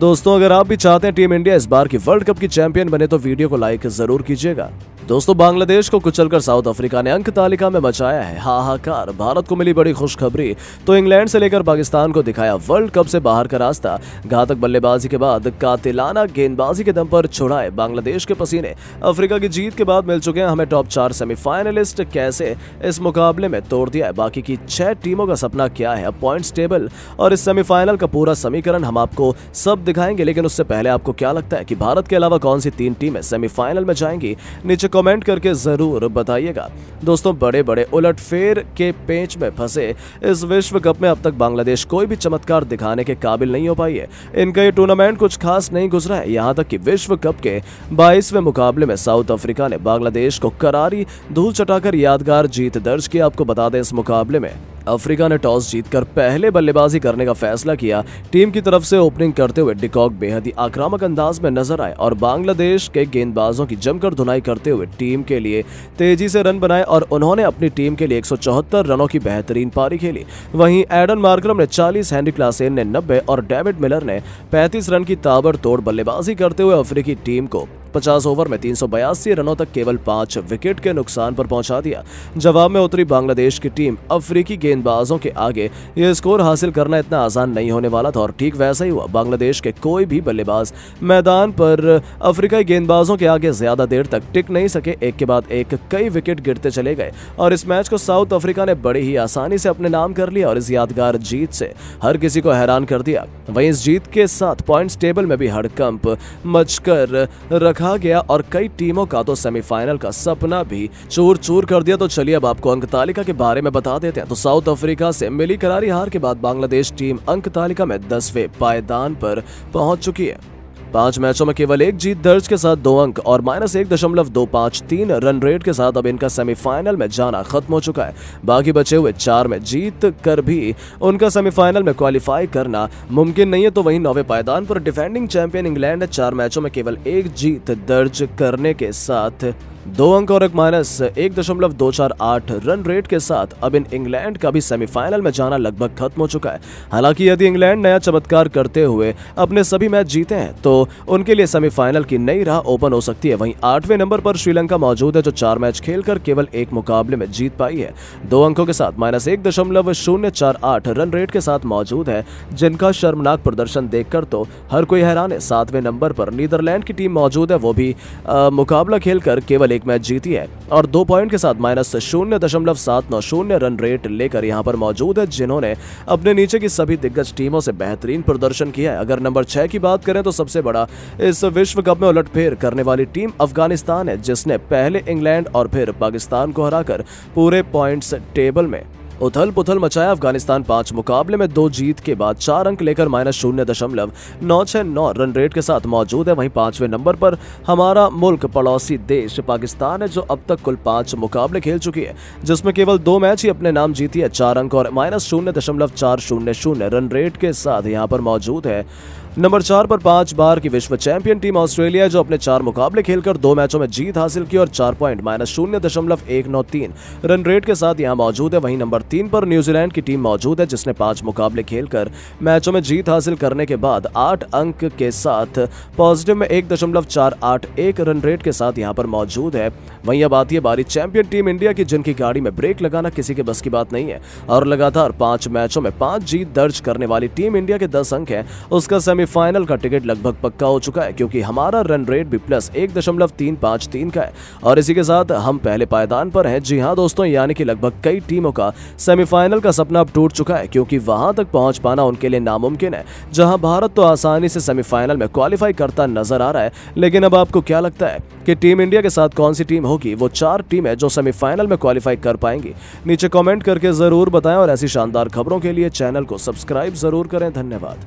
दोस्तों अगर आप भी चाहते हैं टीम इंडिया इस बार की वर्ल्ड कप की चैंपियन बने तो वीडियो को लाइक जरूर कीजिएगा दोस्तों बांग्लादेश को कुचलकर साउथ अफ्रीका ने अंक तालिका में मचाया है हाहाकार भारत को मिली बड़ी खुशखबरी तो इंग्लैंड से लेकर पाकिस्तान को दिखाया वर्ल्ड कप से बाहर का रास्ता घातक बल्लेबाजी के बाद कातिलाना गेंदबाजी के दम पर छुड़ाए बांग्लादेश के पसीने अफ्रीका की जीत के बाद मिल चुके हैं हमें टॉप चार सेमीफाइनलिस्ट कैसे इस मुकाबले में तोड़ दिया है बाकी की छह टीमों का सपना क्या है पॉइंट्स टेबल और इस सेमीफाइनल का पूरा समीकरण हम आपको सब दिखाएंगे लेकिन उससे पहले आपको क्या लगता है कि भारत के अलावा कौन सी तीन टीमें सेमीफाइनल में जाएंगी नीचे कमेंट करके ज़रूर बताइएगा दोस्तों बड़े बड़े उलटफेर के पेच में फंसे इस विश्व कप में अब तक बांग्लादेश कोई भी चमत्कार दिखाने के काबिल नहीं हो पाई है इनका ये टूर्नामेंट कुछ खास नहीं गुजरा है यहाँ तक कि विश्व कप के बाईसवें मुकाबले में साउथ अफ्रीका ने बांग्लादेश को करारी धूल चटाकर यादगार जीत दर्ज किया आपको बता दें इस मुकाबले में अफ्रीका ने टॉस जीतकर पहले बल्लेबाजी करने का फैसला किया टीम की तरफ से ओपनिंग करते हुए डिकॉक बेहद ही आक्रामक अंदाज में नजर आए और बांग्लादेश के गेंदबाजों की जमकर धुनाई करते हुए टीम के लिए तेजी से रन बनाए और उन्होंने अपनी टीम के लिए एक रनों की बेहतरीन पारी खेली वहीं एडन मार्क्रम ने चालीस हैंडी क्लासेन ने नब्बे और डेविड मिलर ने पैंतीस रन की ताबड़तोड़ बल्लेबाजी करते हुए अफ्रीकी टीम को 50 ओवर में तीन रनों तक केवल पांच विकेट के नुकसान पर पहुंचा दिया जवाब में उतरी बांग्लादेश की टीम अफ्रीकी गेंद गेंदबाजों के आगे ये स्कोर हासिल करना इतना आसान नहीं होने वाला था और ठीक वैसा ही हुआ बांग्लादेश के कोई भी बल्लेबाज मैदान पर अफ्रीकाई गेंदबाजों के आगे ज्यादा देर तक टिक नहीं सके एक के बाद एक कई विकेट गिरते चले गए और इस मैच को साउथ अफ्रीका ने बड़ी ही आसानी से अपने नाम कर लिया और इस यादगार जीत से हर किसी को हैरान कर दिया वहीं इस जीत के साथ पॉइंट्स टेबल में भी हड़कंप मच कर रखा गया और कई टीमों का तो सेमीफाइनल का सपना भी चूर चूर कर दिया तो चलिए अब आपको अंक तालिका के बारे में बता देते हैं तो साउथ साउथ अफ्रीका से मिली करारी हार के बाद बांग्लादेश टीम अंक तालिका में दसवें पायदान पर पहुंच चुकी है पांच मैचों में केवल एक जीत दर्ज के साथ दो अंक और माइनस एक दशमलव दो पांच तीन रन रेट के साथ अब इनका सेमीफाइनल में जाना खत्म हो चुका है बाकी बचे हुए चार में जीत कर भी उनका सेमीफाइनल में क्वालिफाई करना मुमकिन नहीं है तो वहीं नौवे पायदान पर डिफेंडिंग चैंपियन इंग्लैंड चार मैचों में केवल एक जीत दर्ज करने के साथ दो अंक और एक माइनस एक दशमलव दो चार आठ रन रेट के साथ अब इन इंग्लैंड का भी सेमीफाइनल में जाना लगभग खत्म हो चुका है हालांकि यदि इंग्लैंड नया चमत्कार करते हुए अपने सभी मैच जीते हैं तो उनके लिए सेमीफाइनल की नई राह ओपन हो सकती है वहीं आठवें नंबर पर श्रीलंका मौजूद है जो चार मैच खेलकर केवल एक मुकाबले में जीत पाई है दो अंकों के साथ माइनस एक दशमलव शून्य चार आठ रन रेट के साथ मौजूद है जिनका शर्मनाक प्रदर्शन देखकर तो हर कोई हैरान है सातवें नंबर पर नीदरलैंड की टीम मौजूद है वो भी मुकाबला खेलकर केवल एक मैच जीती है और दो पॉइंट के साथ माइनस शून्य दशमलव सात नौ शून्य रन रेट लेकर यहां पर मौजूद है जिन्होंने अपने नीचे की सभी दिग्गज टीमों से बेहतरीन प्रदर्शन किया है अगर नंबर छह की बात करें तो सबसे बड़ा इस विश्व कप में उलटफेर करने वाली टीम अफगानिस्तान है जिसने पहले इंग्लैंड और फिर पाकिस्तान को हराकर पूरे पॉइंट्स टेबल में उथल पुथल मचाया अफगानिस्तान पांच मुकाबले में दो जीत के बाद चार अंक लेकर माइनस शून्य दशमलव नौ छह नौ रन रेट के साथ मौजूद है वहीं पांचवें नंबर पर हमारा मुल्क पड़ोसी देश पाकिस्तान है जो अब तक कुल पांच मुकाबले खेल चुकी है जिसमें केवल दो मैच ही अपने नाम जीती है चार अंक और माइनस शून्य दशमलव चार शून्य शून्य रन रेट के साथ यहाँ पर मौजूद है नंबर चार पर पांच बार की विश्व चैंपियन टीम ऑस्ट्रेलिया जो अपने चार मुकाबले खेलकर दो मैचों में जीत हासिल की और चार पॉइंट माइनस शून्य दशमलव एक नौ तीन रन रेट के साथ यहाँ मौजूद है वहीं नंबर तीन पर न्यूजीलैंड की टीम मौजूद है जिसने पांच मुकाबले खेलकर मैचों में जीत हासिल करने के बाद आठ अंक के साथ पॉजिटिव में एक दशमलव चार आठ एक रन रेट के साथ यहां पर मौजूद है वहीं अब आती है बारी चैंपियन टीम इंडिया की जिनकी गाड़ी में ब्रेक लगाना किसी के बस की बात नहीं है और लगातार पांच मैचों में पांच जीत दर्ज करने वाली टीम इंडिया के दस अंक है उसका सेमीफाइनल का टिकट लगभग पक्का हो चुका है क्योंकि हमारा रन रेट भी प्लस एक दशमलव तीन पांच तीन का है और इसी के साथ हम पहले पायदान पर हैं जी हाँ दोस्तों यानी कि लगभग कई टीमों का सेमीफाइनल का सपना अब टूट चुका है क्योंकि वहां तक पहुंच पाना उनके लिए नामुमकिन है जहां भारत तो आसानी से सेमीफाइनल में क्वालिफाई करता नजर आ रहा है लेकिन अब आपको क्या लगता है कि टीम इंडिया के साथ कौन सी टीम होगी वो चार टीम है जो सेमीफाइनल में क्वालिफाई कर पाएंगी नीचे कॉमेंट करके जरूर बताएं और ऐसी शानदार खबरों के लिए चैनल को सब्सक्राइब जरूर करें धन्यवाद